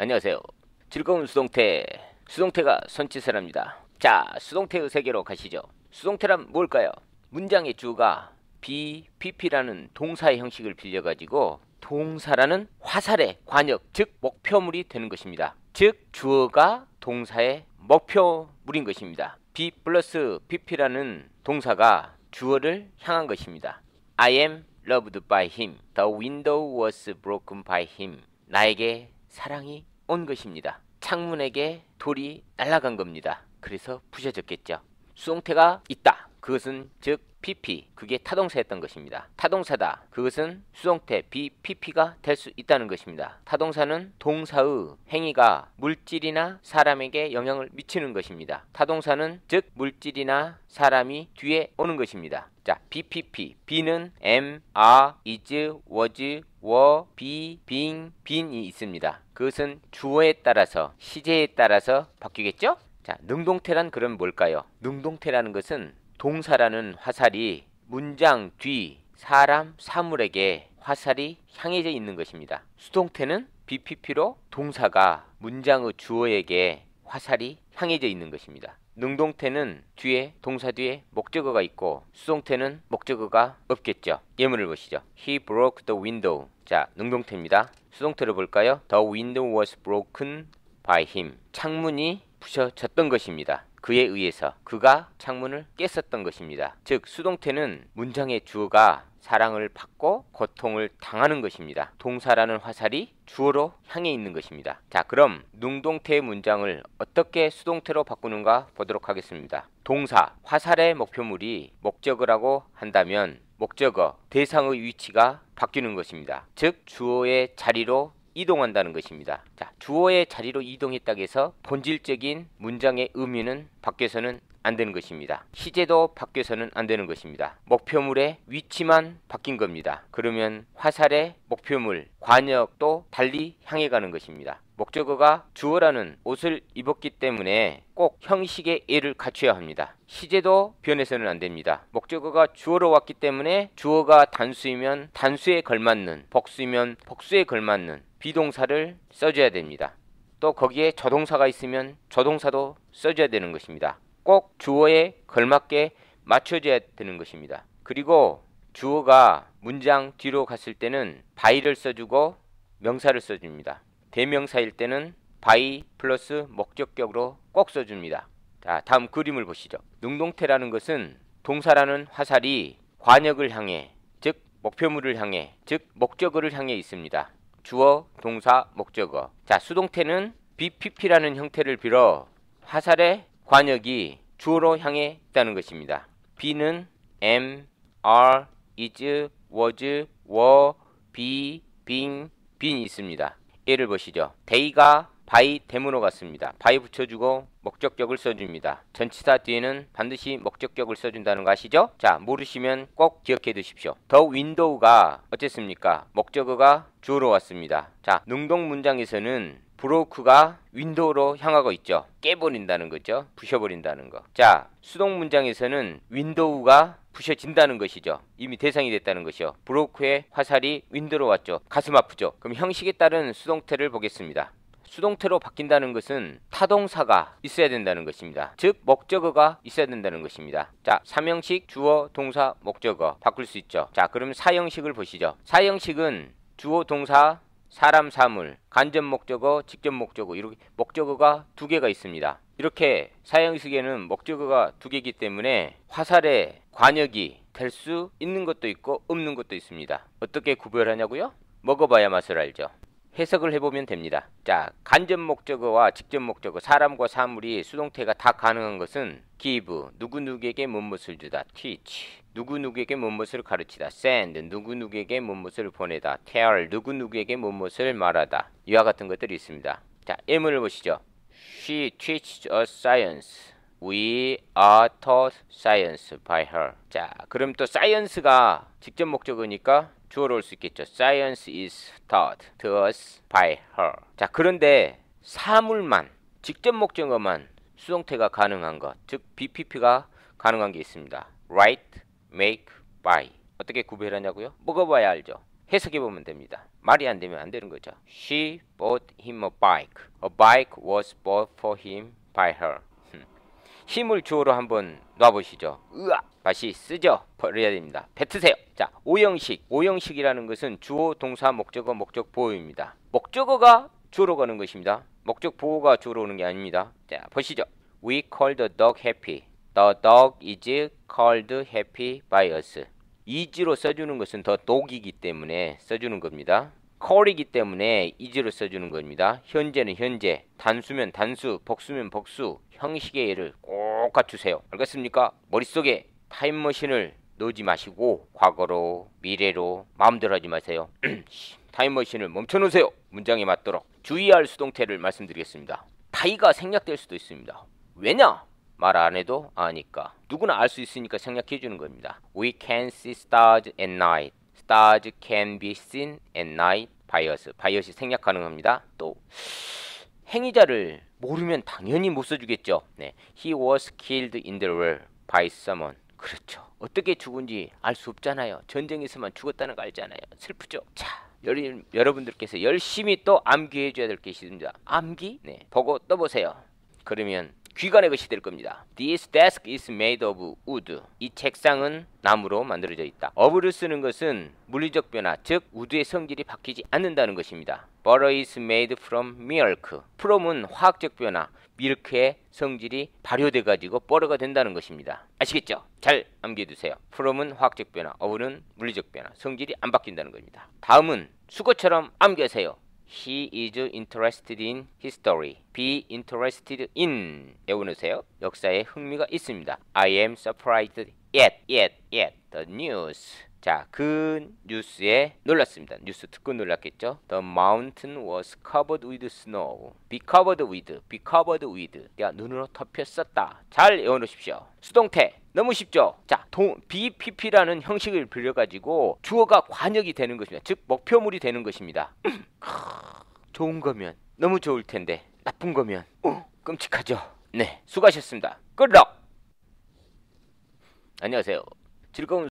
안녕하세요. 즐거운 수동태. 수동태가 선짓사랍니다 자, 수동태의 세계로 가시죠. 수동태란 뭘까요? 문장의 주가 be, pp라는 동사의 형식을 빌려가지고 동사라는 화살의 관역, 즉 목표물이 되는 것입니다. 즉 주어가 동사의 목표물인 것입니다. be 플러스 pp라는 동사가 주어를 향한 것입니다. I am loved by him. The window was broken by him. 나에게 사랑이 온 것입니다. 창문에게 돌이 날아간 겁니다. 그래서 부셔졌겠죠. 수동태가 있다. 그것은 즉 PP 그게 타동사였던 것입니다. 타동사다. 그것은 수동태 BPP가 될 수 있다는 것입니다. 타동사는 동사의 행위가 물질이나 사람에게 영향을 미치는 것입니다. 타동사는 즉 물질이나 사람이 뒤에 오는 것입니다. 자, BPP B는 am, are, is, was, 워, 비, 빙, 빈이 있습니다. 그것은 주어에 따라서 시제에 따라서 바뀌겠죠? 자, 능동태란 그럼 뭘까요? 능동태라는 것은 동사라는 화살이 문장 뒤 사람, 사물에게 화살이 향해져 있는 것입니다. 수동태는 BPP로 동사가 문장의 주어에게 화살이 향해져 있는 것입니다. 능동태는 뒤에 동사 뒤에 목적어가 있고 수동태는 목적어가 없겠죠. 예문을 보시죠. He broke the window. 자, 능동태입니다. 수동태를 볼까요? The window was broken by him. 창문이 부셔졌던 것입니다. 그에 의해서 그가 창문을 깼었던 것입니다. 즉 수동태는 문장의 주어가 사랑을 받고 고통을 당하는 것입니다. 동사라는 화살이 주어로 향해 있는 것입니다. 자 그럼 능동태의 문장을 어떻게 수동태로 바꾸는가 보도록 하겠습니다. 동사, 화살의 목표물이 목적을 하고 한다면 목적어, 대상의 위치가 바뀌는 것입니다. 즉 주어의 자리로 이동한다는 것입니다. 자, 주어의 자리로 이동했다고 해서 본질적인 문장의 의미는 밖에서는안 되는 것입니다. 시제도 바뀌어서는 안 되는 것입니다. 목표물의 위치만 바뀐 겁니다. 그러면 화살의 목표물, 관역도 달리 향해 가는 것입니다. 목적어가 주어라는 옷을 입었기 때문에 꼭 형식의 예를 갖춰야 합니다. 시제도 변해서는 안 됩니다. 목적어가 주어로 왔기 때문에 주어가 단수이면 단수에 걸맞는, 복수이면 복수에 걸맞는 비동사를 써줘야 됩니다. 또 거기에 저동사가 있으면 저동사도 써줘야 되는 것입니다. 꼭 주어에 걸맞게 맞춰줘야 되는 것입니다. 그리고 주어가 문장 뒤로 갔을 때는 by를 써주고 명사를 써줍니다. 대명사일 때는 by 플러스 목적격으로 꼭 써줍니다. 자, 다음 그림을 보시죠. 능동태라는 것은 동사라는 화살이 관역을 향해, 즉 목표물을 향해, 즉 목적어를 향해 있습니다. 주어, 동사, 목적어. 자, 수동태는 BPP라는 형태를 빌어 화살의 관역이 주어로 향해 있다는 것입니다. B는 M, R, is, was, were, be, been, been 있습니다. 예를 보시죠. d a 가 바이 데모로 갔습니다. 바이 붙여주고 목적격을 써줍니다. 전치사 뒤에는 반드시 목적격을 써준다는 거 아시죠? 자 모르시면 꼭 기억해 두십시오. 더 윈도우가 어쨌습니까? 목적어가 주어로 왔습니다. 자 능동 문장에서는 브로크가 윈도우로 향하고 있죠. 깨버린다는 거죠. 부셔버린다는 거. 자, 수동 문장에서는 윈도우가 부셔진다는 것이죠. 이미 대상이 됐다는 것이요. 브로크의 화살이 윈도로 왔죠. 가슴 아프죠. 그럼 형식에 따른 수동태를 보겠습니다. 수동태로 바뀐다는 것은 타동사가 있어야 된다는 것입니다. 즉 목적어가 있어야 된다는 것입니다. 자3형식 주어 동사 목적어 바꿀 수 있죠. 자 그럼 4형식을 보시죠. 4형식은 주어 동사 사람 사물 간접 목적어 직접 목적어 이렇게 목적어가 두 개가 있습니다. 이렇게 4형식에는 목적어가 두 개이기 때문에 화살의 관역이 될 수 있는 것도 있고 없는 것도 있습니다. 어떻게 구별하냐고요? 먹어봐야 맛을 알죠. 해석을 해보면 됩니다. 자, 간접 목적어와 직접 목적어, 사람과 사물이 수동태가 다 가능한 것은 give, 누구누구에게 무엇을 주다, teach, 누구누구에게 무엇을 가르치다, send, 누구누구에게 무엇을 보내다, tell, 누구누구에게 무엇을 말하다 이와 같은 것들이 있습니다. 자, 예문을 보시죠. She teaches us science. We are taught science by her. 자, 그럼 또 science가 직접 목적어니까 주어로 올 수 있겠죠. Science is taught to us by her. 자, 그런데 사물만, 직접 목적어만 수동태가 가능한 것, 즉 BPP가 가능한 게 있습니다. Write, make, buy. 어떻게 구별하냐고요? 먹어봐야 알죠. 해석해보면 됩니다. 말이 안 되면 안 되는 거죠. She bought him a bike. A bike was bought for him by her. 힘을 주어로 한번 놔보시죠. 으아! 다시 쓰죠. 버려야 됩니다. 뱉으세요. 자, 오형식. 오형식이라는 것은 주어, 동사, 목적어, 목적 보호입니다. 목적어가 주어로 가는 것입니다. 목적 보호가 주어로 오는 게 아닙니다. 자, 보시죠. We call the dog happy. The dog is called happy by us. is로 써주는 것은 더 독이기 때문에 써주는 겁니다. call이기 때문에 is를 써주는 겁니다. 현재는 현재, 단수면 단수, 복수면 복수, 형식의 예를 꼭 갖추세요. 알겠습니까? 머릿속에 타임머신을 놓지 마시고 과거로, 미래로 마음대로 하지 마세요. 타임머신을 멈춰놓으세요. 문장에 맞도록 주의할 수동태를 말씀드리겠습니다. 타이가 생략될 수도 있습니다. 왜냐? 말 안 해도 아니까. 누구나 알 수 있으니까 생략해 주는 겁니다. We can see stars at night. stars can be seen at night 바이어스 바이어스 생략 가능합니다 또 행위자를 모르면 당연히 못 써주겠죠 네. he was killed in the war by someone 그렇죠 어떻게 죽은지 알 수 없잖아요 전쟁에서만 죽었다는 거 알잖아요 슬프죠 자여러분들께서 열심히 또 암기해 줘야 될 게 있습니다 암기? 네 보고 떠보세요 그러면 귀관의 것이 될 겁니다. This desk is made of wood. 이 책상은 나무로 만들어져 있다. 어브를 쓰는 것은 물리적 변화, 즉 우드의 성질이 바뀌지 않는다는 것입니다. Butter is made from milk. from은 화학적 변화, 밀크의 성질이 발효돼 가지고 버터가 된다는 것입니다. 아시겠죠? 잘 암기해 두세요. from은 화학적 변화, 어브는 물리적 변화, 성질이 안 바뀐다는 겁니다. 다음은 수거처럼 암기하세요. He is interested in history. Be interested in 외우세요. 역사에 흥미가 있습니다. I am surprised yet, yet, yet the news. 자, 그 뉴스에 놀랐습니다. 뉴스 듣고 놀랐겠죠? The mountain was covered with snow. Be covered with. Be covered with. 야, 눈으로 덮였었다. 잘 외워놓으십시오. 수동태. 너무 쉽죠? 자, 동, BPP라는 형식을 빌려가지고 주어가 관역이 되는 것입니다. 즉, 목표물이 되는 것입니다. 좋은 거면 너무 좋을 텐데 나쁜 거면 어? 끔찍하죠? 네, 수고하셨습니다. 끄럭! 안녕하세요. 즐거운